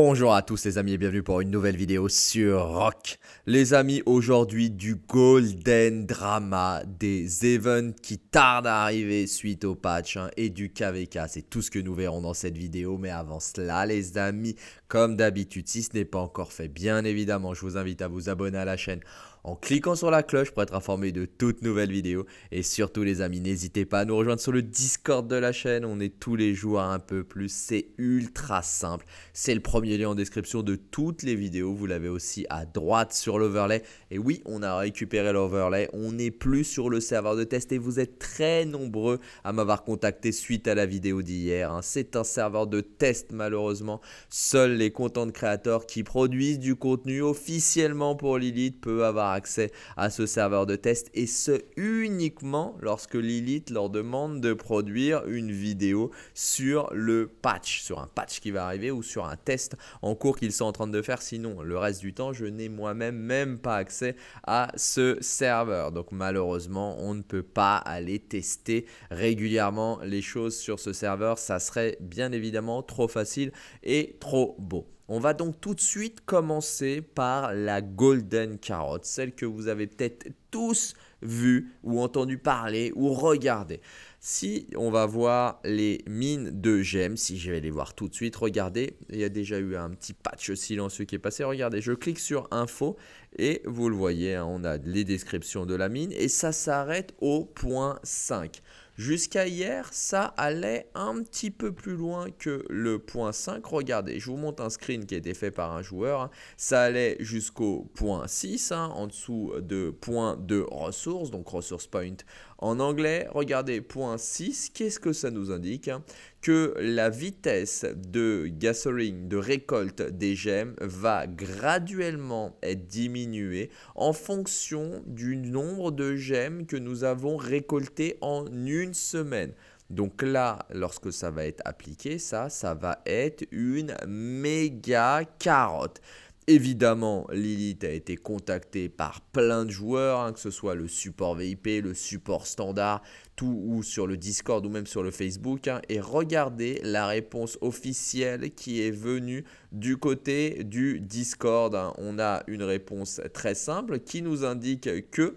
Bonjour à tous les amis et bienvenue pour une nouvelle vidéo sur Rock. Les amis, aujourd'hui du Golden Drama des events qui tardent à arriver suite au patch hein, et du KVK. C'est tout ce que nous verrons dans cette vidéo. Mais avant cela, les amis, comme d'habitude, si ce n'est pas encore fait, bien évidemment, je vous invite à vous abonner à la chaîne en cliquant sur la cloche pour être informé de toutes nouvelles vidéos. Et surtout les amis, n'hésitez pas à nous rejoindre sur le Discord de la chaîne, on est tous les jours un peu plus, c'est ultra simple. C'est le premier lien en description de toutes les vidéos, vous l'avez aussi à droite sur l'overlay. Et oui, on a récupéré l'overlay, on n'est plus sur le serveur de test et vous êtes très nombreux à m'avoir contacté suite à la vidéo d'hier. Hein. C'est un serveur de test malheureusement, seuls les contents de créateurs qui produisent du contenu officiellement pour Lilith peuvent avoir accès à ce serveur de test et ce uniquement lorsque Lilith leur demande de produire une vidéo sur le patch, sur un patch qui va arriver ou sur un test en cours qu'ils sont en train de faire. Sinon, le reste du temps, je n'ai moi-même même pas accès à ce serveur. Donc malheureusement, on ne peut pas aller tester régulièrement les choses sur ce serveur. Ça serait bien évidemment trop facile et trop beau. On va donc tout de suite commencer par la Golden Carotte, celle que vous avez peut-être tous vue ou entendu parler ou regarder. Si on va voir les mines de gemmes, si je vais les voir tout de suite, regardez, il y a déjà eu un petit patch silencieux qui est passé. Regardez, je clique sur info et vous le voyez, hein, on a les descriptions de la mine et ça s'arrête au point 5. Jusqu'à hier, ça allait un petit peu plus loin que le point 5. Regardez, je vous montre un screen qui a été fait par un joueur. Hein. Ça allait jusqu'au point 6, hein, en dessous de point de ressources, donc resource point en anglais. Regardez, point 6, qu'est-ce que ça nous indique hein que la vitesse de gathering, de récolte des gemmes, va graduellement être diminuée en fonction du nombre de gemmes que nous avons récoltées en une semaine. Donc là, lorsque ça va être appliqué, ça, ça va être une méga carotte. Évidemment, Lilith a été contactée par plein de joueurs, hein, que ce soit le support VIP, le support standard, tout ou sur le Discord ou même sur le Facebook. Hein, et regardez la réponse officielle qui est venue du côté du Discord. Hein. On a une réponse très simple qui nous indique que,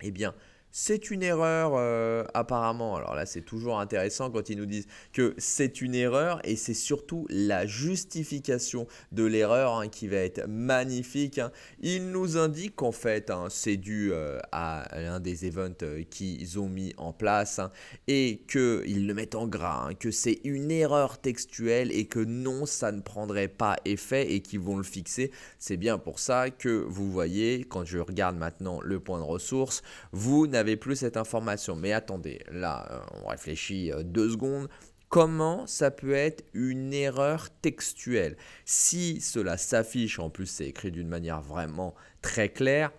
eh bien, c'est une erreur euh, apparemment. Alors là, c'est toujours intéressant quand ils nous disent que c'est une erreur et c'est surtout la justification de l'erreur hein, qui va être magnifique. Hein. Ils nous indiquent qu'en fait, hein, c'est dû euh, à l'un des events euh, qu'ils ont mis en place et qu'ils le mettent en gras, que c'est une erreur textuelle et que non, ça ne prendrait pas effet et qu'ils vont le fixer. C'est bien pour ça que vous voyez, quand je regarde maintenant le point de ressources vous n'avez plus cette information. Mais attendez, là, euh, on réfléchit euh, deux secondes. Comment ça peut être une erreur textuelle Si cela s'affiche, en plus c'est écrit d'une manière vraiment très claire,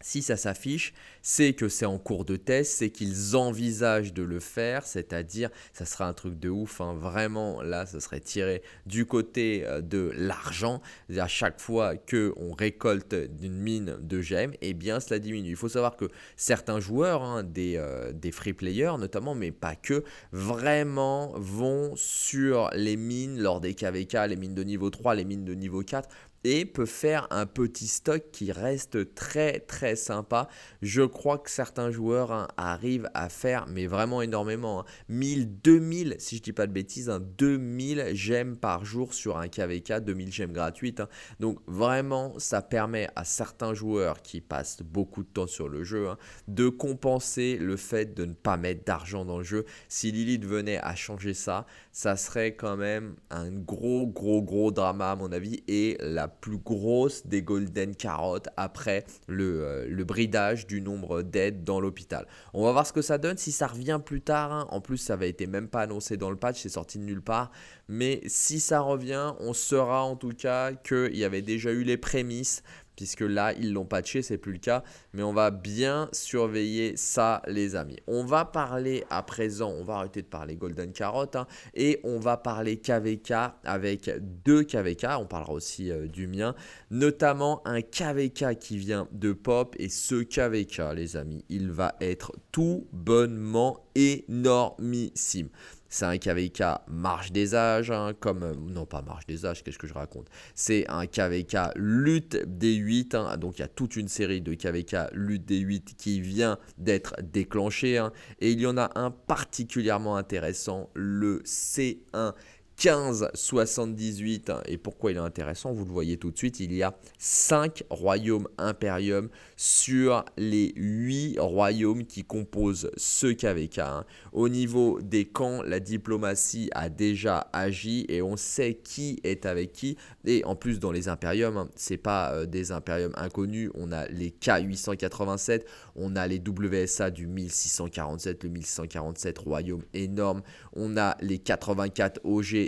si ça s'affiche, c'est que c'est en cours de test, c'est qu'ils envisagent de le faire, c'est-à-dire ça sera un truc de ouf, hein. vraiment là, ça serait tiré du côté euh, de l'argent. À chaque fois qu'on récolte d'une mine de gemmes, eh bien cela diminue. Il faut savoir que certains joueurs, hein, des, euh, des free players notamment, mais pas que, vraiment vont sur les mines lors des KVK, les mines de niveau 3, les mines de niveau 4 et peut faire un petit stock qui reste très très sympa. Je crois que certains joueurs hein, arrivent à faire, mais vraiment énormément, 1000, hein. 2000, si je ne dis pas de bêtises, 2000 hein, gemmes par jour sur un KVK, 2000 gemmes gratuites. Donc vraiment, ça permet à certains joueurs qui passent beaucoup de temps sur le jeu de compenser le fait de ne pas mettre d'argent dans le jeu. Si Lilith venait à changer ça, ça serait quand même un gros gros gros drama à mon avis et la plus grosse des golden carottes après euh, le, bridage du nombre d'aides dans l'hôpital. On va voir ce que ça donne si ça revient plus tard. Hein, en plus, ça avait été même pas annoncé dans le patch, c'est sorti de nulle part. Mais si ça revient, on saura en tout cas qu'il y avait déjà eu les prémices puisque là, ils l'ont patché, c'est plus le cas, mais on va bien surveiller ça, les amis. On va parler à présent, on va arrêter de parler Golden carrot hein, et on va parler KVK avec deux KVK, on parlera aussi euh, du mien, notamment un KVK qui vient de Pop, et ce KVK, les amis, il va être tout bonnement énormissime. C'est un KVK marche des âges, hein, comme... Euh, non, pas marche des âges, qu'est-ce que je raconte C'est un KVK lutte des 8, hein. donc il y a toute une série de KVK lutte des 8 qui vient d'être déclenchée, hein. et il y en a un particulièrement intéressant, le C1 1578. Hein. Et pourquoi il est intéressant, vous le voyez tout de suite, il y a 5 royaumes impériums sur les 8 royaumes qui composent ce KVK. Hein. Au niveau des camps, la diplomatie a déjà agi et on sait qui est avec qui. Et en plus, dans les impériums, hein, c'est pas euh, des impériums inconnus, on a les K887, on a les WSA du 1647, le 1647 royaume énorme, on a les 84 OG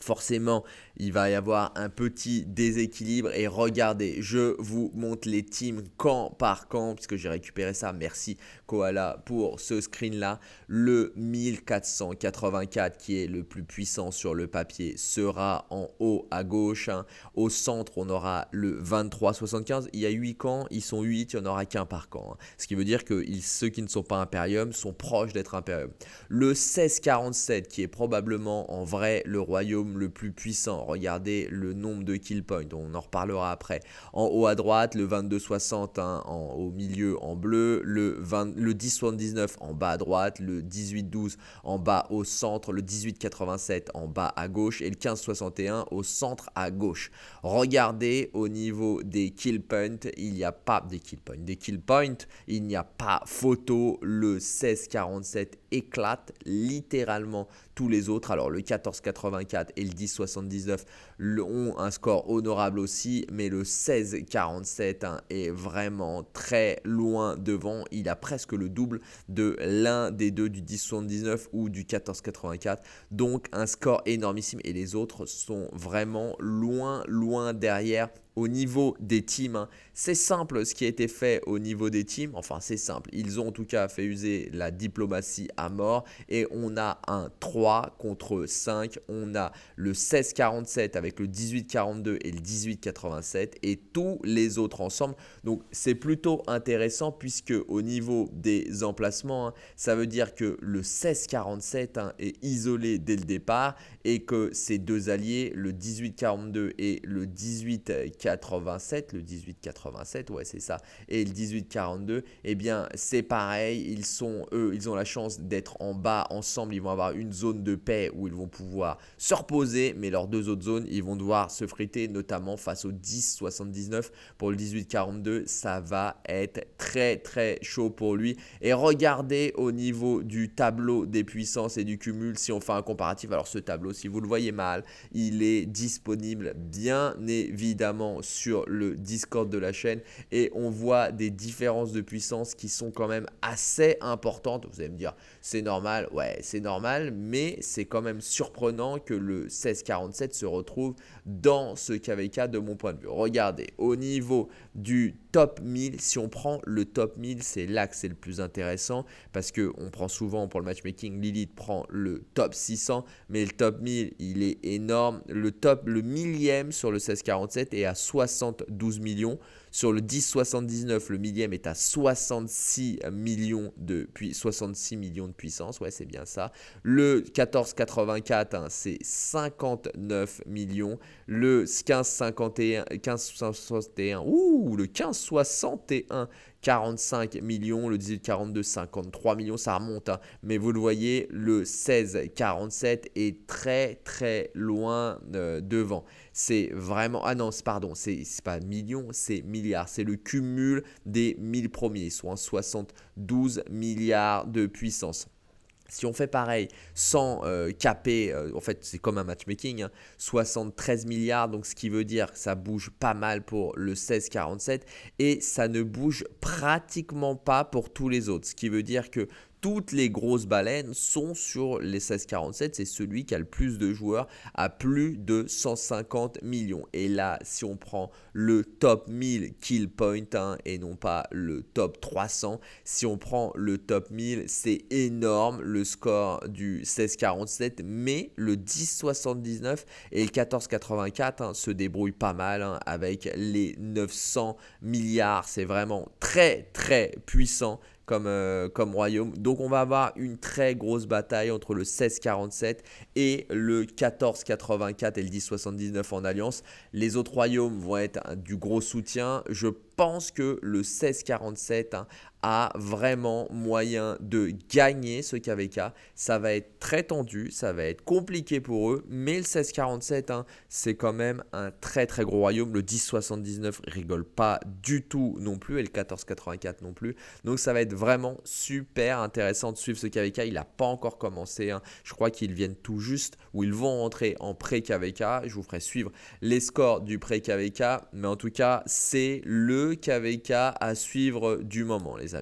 forcément, il va y avoir un petit déséquilibre. Et regardez, je vous montre les teams camp par camp, puisque j'ai récupéré ça. Merci Koala pour ce screen-là. Le 1484, qui est le plus puissant sur le papier, sera en haut à gauche. Hein. Au centre, on aura le 2375. Il y a 8 camps, ils sont 8, il n'y en aura qu'un par camp. Hein. Ce qui veut dire que ceux qui ne sont pas Imperium sont proches d'être Imperium. Le 1647, qui est probablement en vrai le royaume le plus puissant. Regardez le nombre de kill points, on en reparlera après. En haut à droite, le 22 61 hein, en, au milieu en bleu, le, 20, le 1079 en bas à droite, le 12 en bas au centre, le 87 en bas à gauche et le 15 61 au centre à gauche. Regardez au niveau des kill points, il n'y a pas des kill points. Des kill points, il n'y a pas photo. Le 1647 éclate littéralement tous les autres. Alors le 1484 et le 10-79 ont un score honorable aussi, mais le 16-47 hein, est vraiment très loin devant. Il a presque le double de l'un des deux du 10-79 ou du 14-84. Donc un score énormissime et les autres sont vraiment loin, loin derrière au niveau des teams. Hein. C'est simple ce qui a été fait au niveau des teams. Enfin, c'est simple. Ils ont en tout cas fait user la diplomatie à mort. Et on a un 3 contre 5. On a le 16-47 avec le 18-42 et le 18-87. Et tous les autres ensemble. Donc, c'est plutôt intéressant puisque au niveau des emplacements, hein, ça veut dire que le 16-47 hein, est isolé dès le départ et que ces deux alliés, le 18-42 et le 18-87, le 18-87, 87, ouais, c'est ça, et le 1842 42 eh bien, c'est pareil. Ils sont, eux, ils ont la chance d'être en bas ensemble. Ils vont avoir une zone de paix où ils vont pouvoir se reposer, mais leurs deux autres zones, ils vont devoir se friter, notamment face au 10-79. Pour le 1842 ça va être très, très chaud pour lui. Et regardez au niveau du tableau des puissances et du cumul, si on fait un comparatif, alors ce tableau, si vous le voyez mal, il est disponible bien évidemment sur le Discord de la chaîne et on voit des différences de puissance qui sont quand même assez importantes. Vous allez me dire, c'est normal, ouais, c'est normal, mais c'est quand même surprenant que le 1647 se retrouve dans ce KVK de mon point de vue. Regardez, au niveau du top 1000, si on prend le top 1000, c'est là que c'est le plus intéressant parce que on prend souvent pour le matchmaking, Lilith prend le top 600, mais le top 1000, il est énorme. Le top, le millième sur le 1647 est à 72 millions. Sur le 10,79, le millième est à 66 millions de, puissance. Ouais, c'est bien ça. Le 14,84, hein, c'est 59 millions. Le 15,61, ouh, le 15,61 45 millions, le 18 42 53 millions, ça remonte. Hein. Mais vous le voyez, le 16 47 est très très loin euh, devant. C'est vraiment ah non, pardon, c'est pas millions, c'est milliards, c'est le cumul des 1000 premiers, soit 72 milliards de puissance. Si on fait pareil, sans caper, euh, euh, en fait c'est comme un matchmaking, 73 hein, milliards, donc ce qui veut dire que ça bouge pas mal pour le 1647 et ça ne bouge pratiquement pas pour tous les autres. Ce qui veut dire que toutes les grosses baleines sont sur les 1647. C'est celui qui a le plus de joueurs à plus de 150 millions. Et là, si on prend le top 1000 kill point hein, et non pas le top 300, si on prend le top 1000, c'est énorme le score du 1647. Mais le 1079 et le 1484 hein, se débrouillent pas mal hein, avec les 900 milliards. C'est vraiment très très puissant comme, euh, comme royaume. Donc on va avoir une très grosse bataille entre le 1647 et le 1484 et le 1079 en alliance. Les autres royaumes vont être du gros soutien. Je pense que le 1647 hein, a vraiment moyen de gagner ce KVK. Ça va être très tendu, ça va être compliqué pour eux, mais le 1647, hein, c'est quand même un très très gros royaume. Le 1079 rigole pas du tout non plus, et le 1484 non plus. Donc ça va être vraiment super intéressant de suivre ce KVK. Il n'a pas encore commencé, hein. je crois qu'ils viennent tout juste, ou ils vont rentrer en pré-KVK. Je vous ferai suivre les scores du pré-KVK, mais en tout cas, c'est le KVK à suivre du moment, les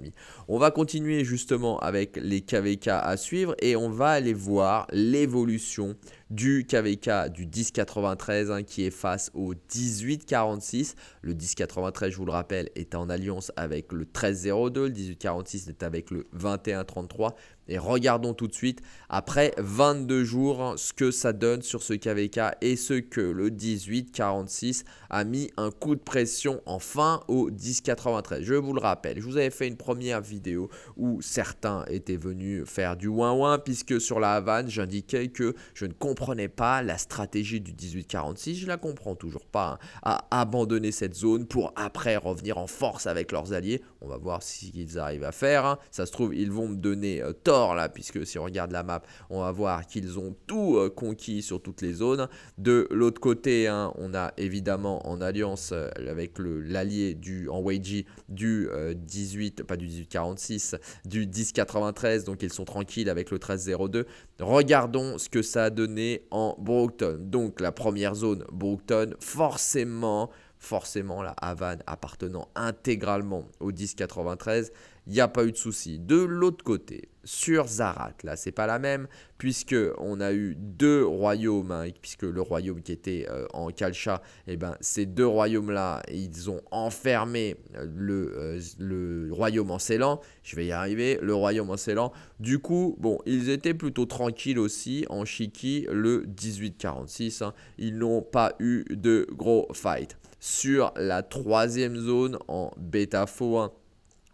on va continuer justement avec les KVK à suivre et on va aller voir l'évolution du KVK du 1093 hein, qui est face au 1846. Le 1093, je vous le rappelle, est en alliance avec le 1302. Le 1846 est avec le 2133. Et regardons tout de suite, après 22 jours, hein, ce que ça donne sur ce KVK et ce que le 1846 a mis un coup de pression enfin au 1093. Je vous le rappelle, je vous avais fait une première vidéo où certains étaient venus faire du 1-1, puisque sur la Havane, j'indiquais que je ne comprenais comprenais pas la stratégie du 1846, je la comprends toujours pas, hein, à abandonner cette zone pour après revenir en force avec leurs alliés. On va voir ce qu'ils arrivent à faire. Hein. Ça se trouve, ils vont me donner euh, tort là, puisque si on regarde la map, on va voir qu'ils ont tout euh, conquis sur toutes les zones. De l'autre côté, hein, on a évidemment en alliance euh, avec l'allié du en Weiji du 18, pas du 1846, du 1093, donc ils sont tranquilles avec le 1302. Regardons ce que ça a donné en brookton Donc la première zone, brookton forcément, forcément la Havane appartenant intégralement au 1093 il n'y a pas eu de souci. De l'autre côté, sur Zarat, là, c'est pas la même, puisque on a eu deux royaumes, hein, puisque le royaume qui était euh, en Kalcha, et eh ben, ces deux royaumes-là, ils ont enfermé euh, le, euh, le royaume en Ceylan, je vais y arriver, le royaume en Ceylan. Du coup, bon, ils étaient plutôt tranquilles aussi en Chiki le 18-46. Hein. ils n'ont pas eu de gros fight. Sur la troisième zone en Betafo hein,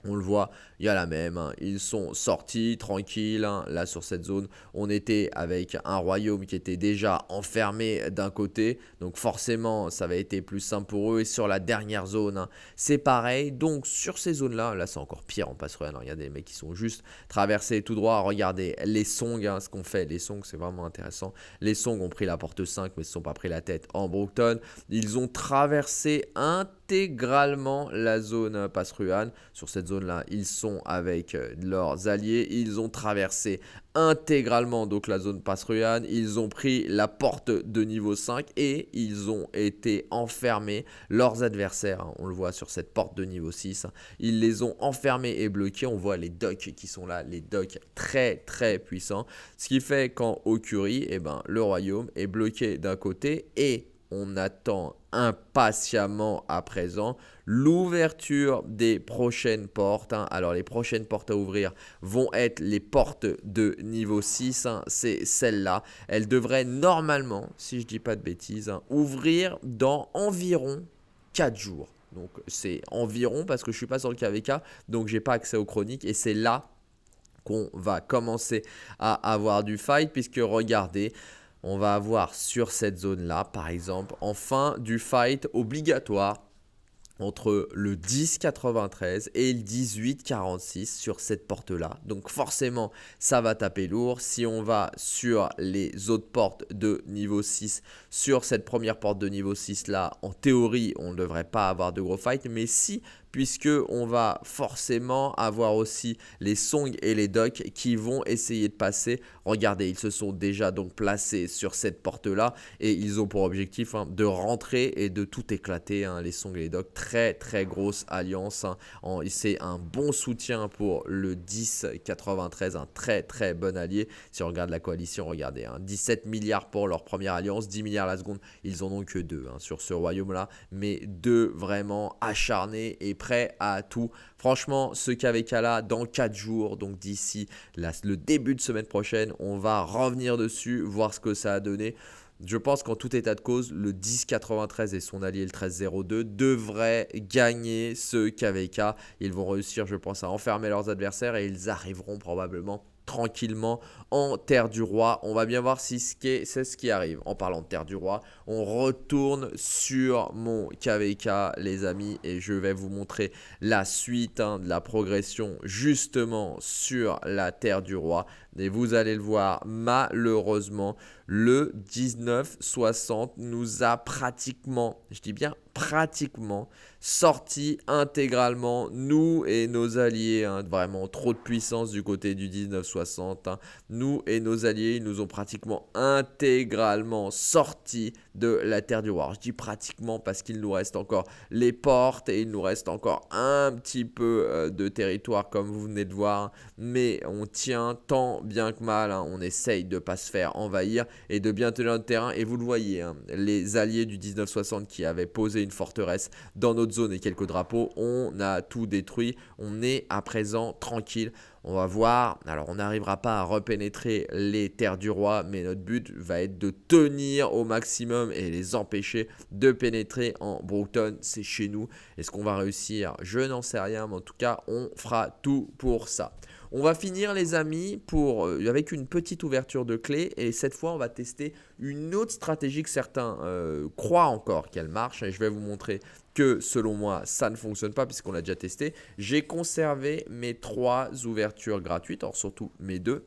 on le voit, il y a la même. Hein. Ils sont sortis tranquilles. Hein, là, sur cette zone, on était avec un royaume qui était déjà enfermé d'un côté. Donc forcément, ça avait été plus simple pour eux. Et sur la dernière zone, hein, c'est pareil. Donc sur ces zones-là, là, c'est encore pire. On passe rien. Il y a des mecs qui sont juste traversés tout droit. Regardez les songs, ce qu'on fait. Les songs, c'est vraiment intéressant. Les songs ont pris la porte 5, mais ne se sont pas pris la tête en Brookton. Ils ont traversé un intégralement la zone Pasruan. Sur cette zone-là, ils sont avec euh, leurs alliés. Ils ont traversé intégralement donc la zone Pasruan. Ils ont pris la porte de niveau 5 et ils ont été enfermés. Leurs adversaires, hein, on le voit sur cette porte de niveau 6, ils les ont enfermés et bloqués. On voit les docks qui sont là, les docks très très puissants. Ce qui fait qu'en Okuri, eh ben, le royaume est bloqué d'un côté et on attend impatiemment à présent l'ouverture des prochaines portes. Hein. Alors les prochaines portes à ouvrir vont être les portes de niveau 6, hein. c'est celle-là. Elle devrait normalement, si je ne dis pas de bêtises, hein, ouvrir dans environ 4 jours. Donc c'est environ parce que je ne suis pas sur le KVK, donc je n'ai pas accès aux chroniques et c'est là qu'on va commencer à avoir du fight puisque regardez, on va avoir sur cette zone-là, par exemple, enfin du fight obligatoire entre le 10,93 et le 18,46 sur cette porte-là. Donc forcément, ça va taper lourd. Si on va sur les autres portes de niveau 6, sur cette première porte de niveau 6-là, en théorie, on ne devrait pas avoir de gros fight. Mais si puisque on va forcément avoir aussi les Song et les Doc qui vont essayer de passer. Regardez, ils se sont déjà donc placés sur cette porte-là et ils ont pour objectif hein, de rentrer et de tout éclater. Hein, les Song et les Doc, très très grosse alliance. Hein. C'est un bon soutien pour le 10-93, un très très bon allié. Si on regarde la coalition, regardez, 17 milliards pour leur première alliance, 10 milliards la seconde. Ils en ont que deux sur ce royaume-là, mais deux vraiment acharnés et prêt à tout. Franchement, ce KVK là, dans 4 jours, donc d'ici le début de semaine prochaine, on va revenir dessus, voir ce que ça a donné. Je pense qu'en tout état de cause, le 10-93 et son allié le 13.02 devraient gagner ce KVK. Ils vont réussir, je pense, à enfermer leurs adversaires et ils arriveront probablement tranquillement en Terre du Roi. On va bien voir si c'est ce qui arrive. En parlant de Terre du Roi, on retourne sur mon KVK, les amis, et je vais vous montrer la suite hein, de la progression justement sur la Terre du Roi. Et vous allez le voir, malheureusement, le 1960 nous a pratiquement, je dis bien pratiquement, sorti intégralement, nous et nos alliés, hein, vraiment trop de puissance du côté du 1960, hein. nous et nos alliés, ils nous ont pratiquement intégralement sorti de la Terre du Roi. je dis pratiquement parce qu'il nous reste encore les portes et il nous reste encore un petit peu euh, de territoire comme vous venez de voir. Mais on tient tant bien que mal. Hein. On essaye de ne pas se faire envahir et de bien tenir le terrain. Et vous le voyez, hein, les alliés du 1960 qui avaient posé une forteresse dans notre zone et quelques drapeaux, on a tout détruit. On est à présent tranquille. On va voir. Alors, on n'arrivera pas à repénétrer les terres du roi, mais notre but va être de tenir au maximum et les empêcher de pénétrer en Broughton. C'est chez nous. Est-ce qu'on va réussir Je n'en sais rien, mais en tout cas, on fera tout pour ça. On va finir les amis pour, euh, avec une petite ouverture de clé et cette fois on va tester une autre stratégie que certains euh, croient encore qu'elle marche et je vais vous montrer que selon moi ça ne fonctionne pas puisqu'on l'a déjà testé. J'ai conservé mes trois ouvertures gratuites, or surtout mes deux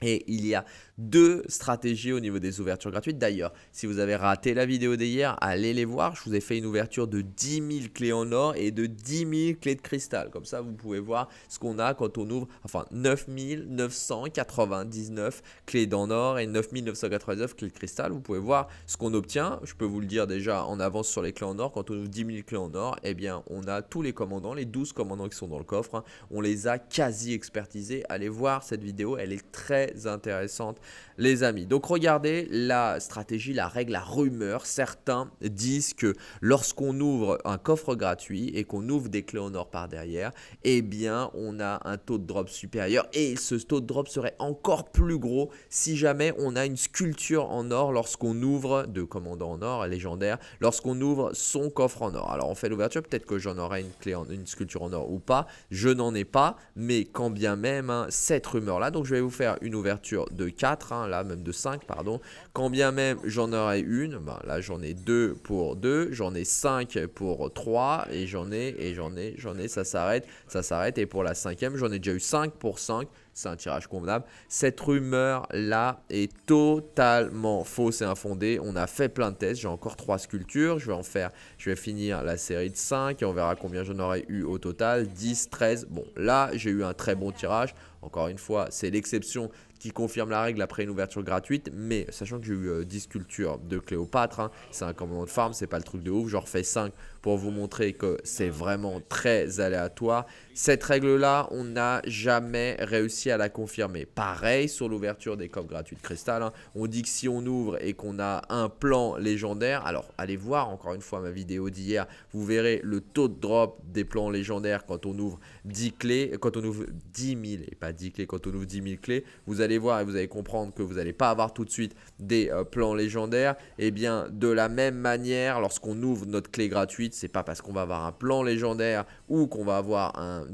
et il y a deux stratégies au niveau des ouvertures gratuites. D'ailleurs, si vous avez raté la vidéo d'hier, allez les voir. Je vous ai fait une ouverture de 10 000 clés en or et de 10 000 clés de cristal. Comme ça, vous pouvez voir ce qu'on a quand on ouvre, enfin 9 999 clés d'en or et 9 999 clés de cristal. Vous pouvez voir ce qu'on obtient. Je peux vous le dire déjà en avance sur les clés en or. Quand on ouvre 10 000 clés en or, eh bien, on a tous les commandants, les 12 commandants qui sont dans le coffre. Hein. On les a quasi expertisés. Allez voir cette vidéo, elle est très intéressante les amis. Donc regardez la stratégie, la règle, la rumeur. Certains disent que lorsqu'on ouvre un coffre gratuit et qu'on ouvre des clés en or par derrière, eh bien on a un taux de drop supérieur et ce taux de drop serait encore plus gros si jamais on a une sculpture en or lorsqu'on ouvre de commandant en or légendaire, lorsqu'on ouvre son coffre en or. Alors on fait l'ouverture, peut-être que j'en aurai une clé, en, une sculpture en or ou pas, je n'en ai pas, mais quand bien même hein, cette rumeur là, donc je vais vous faire une ouverture de 4 là même de 5, pardon. Quand bien même j'en aurais une, ben, là j'en ai deux pour deux j'en ai 5 pour 3, et j'en ai, et j'en ai, j'en ai, ça s'arrête, ça s'arrête. Et pour la cinquième, j'en ai déjà eu 5 pour 5 c'est un tirage convenable. Cette rumeur-là est totalement fausse et infondée. On a fait plein de tests. J'ai encore trois sculptures. Je vais en faire. Je vais finir la série de 5 et on verra combien j'en aurai eu au total. 10, 13. Bon, là, j'ai eu un très bon tirage. Encore une fois, c'est l'exception qui confirme la règle après une ouverture gratuite. Mais sachant que j'ai eu 10 euh, sculptures de Cléopâtre, hein, c'est un commandant de farm, c'est pas le truc de ouf. J'en fais 5 pour vous montrer que c'est vraiment très aléatoire. Cette règle-là, on n'a jamais réussi à la confirmer. Pareil sur l'ouverture des coffres gratuits de cristal. Hein. On dit que si on ouvre et qu'on a un plan légendaire, alors allez voir encore une fois ma vidéo d'hier, vous verrez le taux de drop des plans légendaires quand on ouvre 10 clés, quand on ouvre 10 000 et pas 10 clés, quand on ouvre 10 000 clés, vous allez voir et vous allez comprendre que vous n'allez pas avoir tout de suite des euh, plans légendaires. Et eh bien de la même manière, lorsqu'on ouvre notre clé gratuite, c'est pas parce qu'on va avoir un plan légendaire ou qu'on va avoir un,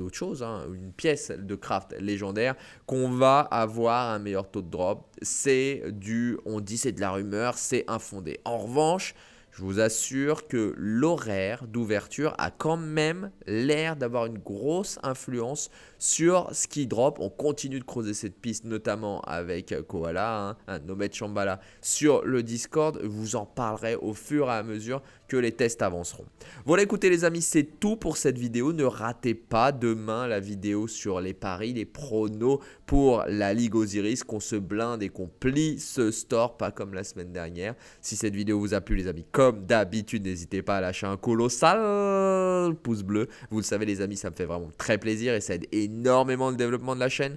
autre chose, hein, une pièce de craft légendaire, qu'on va avoir un meilleur taux de drop. C'est du, on dit c'est de la rumeur, c'est infondé. En revanche, je vous assure que l'horaire d'ouverture a quand même l'air d'avoir une grosse influence sur ce qui drop. On continue de creuser cette piste, notamment avec Koala, hein, Nomad chambala sur le Discord. Je vous en parlerai au fur et à mesure que les tests avanceront. Voilà, écoutez les amis, c'est tout pour cette vidéo. Ne ratez pas demain la vidéo sur les paris, les pronos pour la Ligue Osiris, qu'on se blinde et qu'on plie ce store, pas comme la semaine dernière. Si cette vidéo vous a plu les amis, comme d'habitude, n'hésitez pas à lâcher un colossal pouce bleu. Vous le savez les amis, ça me fait vraiment très plaisir et ça aide énormément le développement de la chaîne.